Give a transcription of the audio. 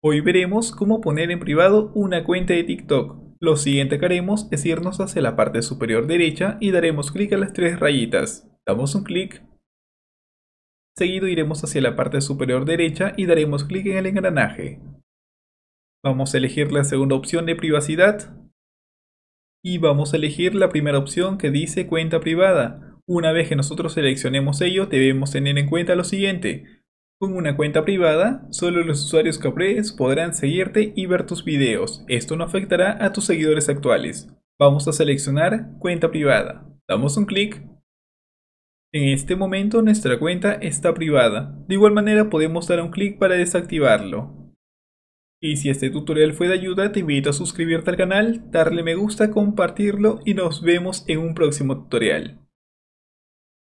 Hoy veremos cómo poner en privado una cuenta de TikTok. Lo siguiente que haremos es irnos hacia la parte superior derecha y daremos clic a las tres rayitas. Damos un clic. Seguido iremos hacia la parte superior derecha y daremos clic en el engranaje. Vamos a elegir la segunda opción de privacidad. Y vamos a elegir la primera opción que dice cuenta privada. Una vez que nosotros seleccionemos ello debemos tener en cuenta lo siguiente con una cuenta privada, solo los usuarios Capres podrán seguirte y ver tus videos. Esto no afectará a tus seguidores actuales. Vamos a seleccionar cuenta privada. Damos un clic. En este momento nuestra cuenta está privada. De igual manera podemos dar un clic para desactivarlo. Y si este tutorial fue de ayuda, te invito a suscribirte al canal, darle me gusta, compartirlo y nos vemos en un próximo tutorial.